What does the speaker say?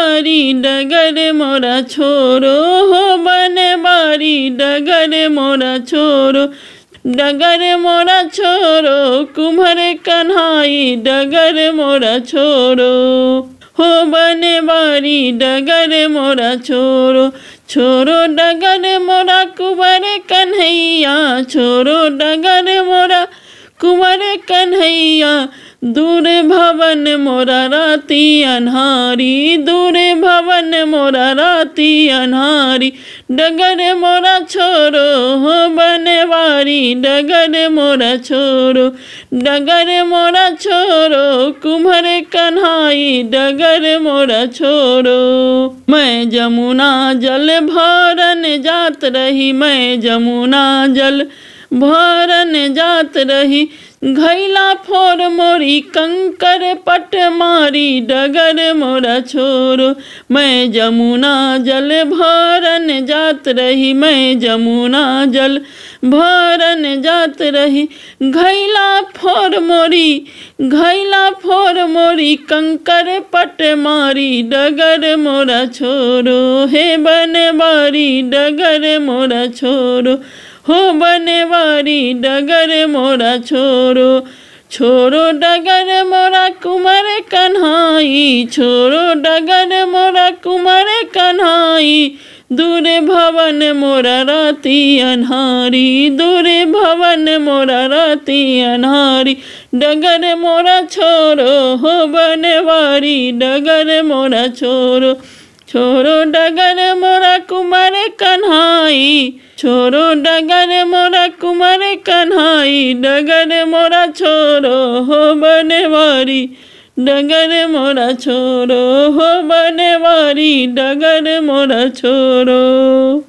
বাড়ি ডগর মোরা ছোড়ো হো বনে বাড়ি ডগর মোরা ছোড়ো ডগর মোরা ছোড়ো কুমার কানহাই ডগর মোরা ছোড়ো হো বনে বাড়ি ডগর মোরা ছোড়ো ছোড়ো ডগর মোরা कुंवर कन्हैया ছোড়ো ডগর মোরা कुंवर कन्हैया दूर भवन मोरा राती अनहारी दूर भवन मोरा राती अनहारी डगर मोरा छोरो हो बनवारी डगर मोरा छोरो डगर मोरा छोरो कुम्हर कन्हाई डगर मोरा छोरो मैं जमुना जल भरन जात रही मैं जमुना जल भरन जात रही घैला फोर मोरी कंकर पट मारी डगर मोरा छोरो मैं जमुना जल भरन जात रही मैं जमुना जल भरन जात रही घैला फोर मोरी घैला फोर मोरी कंकर पट मारी डगर मोरा छोरो हे बन बारी डगर मोरा छोरो हो बने वारी डगर मोरा छोरो छोरो डगर मोरा कुमार कन्हई छोरो डगर मोरा कुमार कन्हई दूरे भवन मोरा राति अनहारी दूर भवन मोरा राति अनहारी डगर मोरा छोरो हो बनवारी डगर मोरा छोरो छोरो डगर मोरा कुमार कन्हाई ছোড়ো ডাগারে মোরা কুমারে কানহাই ডাগারে মোরা ছোড়ো হো বনে বাড়ি ডাগারে মোরা ছোড়ো হো বনে বাড়ি ডাগারে মোরা ছোড়ো